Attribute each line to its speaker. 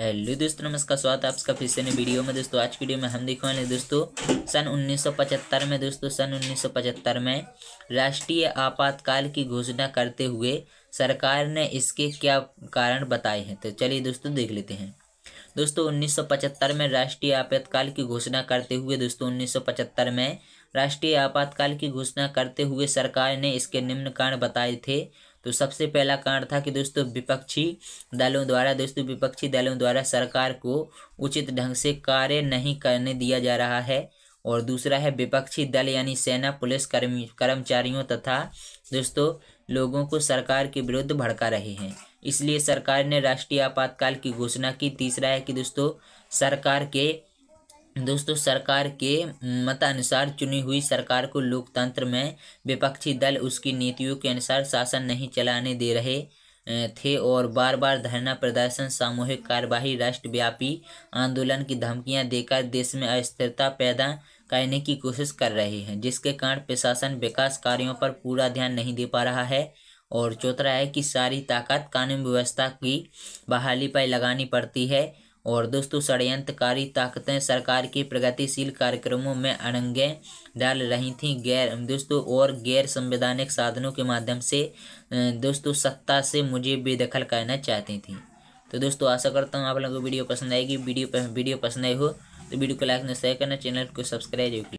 Speaker 1: hello दोस्तों नमस्कार स्वागत है आपका फिर से नए वीडियो में दोस्तों आज की वीडियो में हम देखने वाले दोस्तों सन 1975 में दोस्तों सन 1975 में राष्ट्रीय आपातकाल की घोषणा करते हुए सरकार ने इसके क्या कारण बताए हैं तो चलिए दोस्तों देख लेते हैं दोस्तों 1975 में राष्ट्रीय आपातकाल की घोषणा करते हुए दोस्तों उन्नीस में राष्ट्रीय आपातकाल की घोषणा करते हुए सरकार ने इसके निम्न कारण बताए थे तो सबसे पहला कारण था कि दोस्तों विपक्षी दलों द्वारा दोस्तों विपक्षी दलों द्वारा सरकार को उचित ढंग से कार्य नहीं करने दिया जा रहा है और दूसरा है विपक्षी दल यानी सेना पुलिस कर्मी कर्मचारियों तथा दोस्तों लोगों को सरकार के विरुद्ध भड़का रहे हैं इसलिए सरकार ने राष्ट्रीय आपातकाल की घोषणा की तीसरा है कि दोस्तों सरकार के दोस्तों सरकार के मतानुसार चुनी हुई सरकार को लोकतंत्र में विपक्षी दल उसकी नीतियों के अनुसार शासन नहीं चलाने दे रहे थे और बार बार धरना प्रदर्शन सामूहिक कार्यवाही राष्ट्रव्यापी आंदोलन की धमकियां देकर देश में अस्थिरता पैदा करने की कोशिश कर रहे हैं जिसके कारण प्रशासन विकास कार्यों पर पूरा ध्यान नहीं दे पा रहा है और चौथा है कि सारी ताकत कानून व्यवस्था की बहाली पर लगानी पड़ती है और दोस्तों षडयंत्रकारी ताकतें सरकार के प्रगतिशील कार्यक्रमों में अनंगे डाल रही थीं गैर दोस्तों और गैर संवैधानिक साधनों के माध्यम से दोस्तों सत्ता से मुझे बेदखल करना चाहती थी तो दोस्तों आशा करता हूँ आप लोगों को वीडियो पसंद आएगी वीडियो वीडियो पसंद आई हो तो वीडियो को लाइक न शेयर करना चैनल को सब्सक्राइब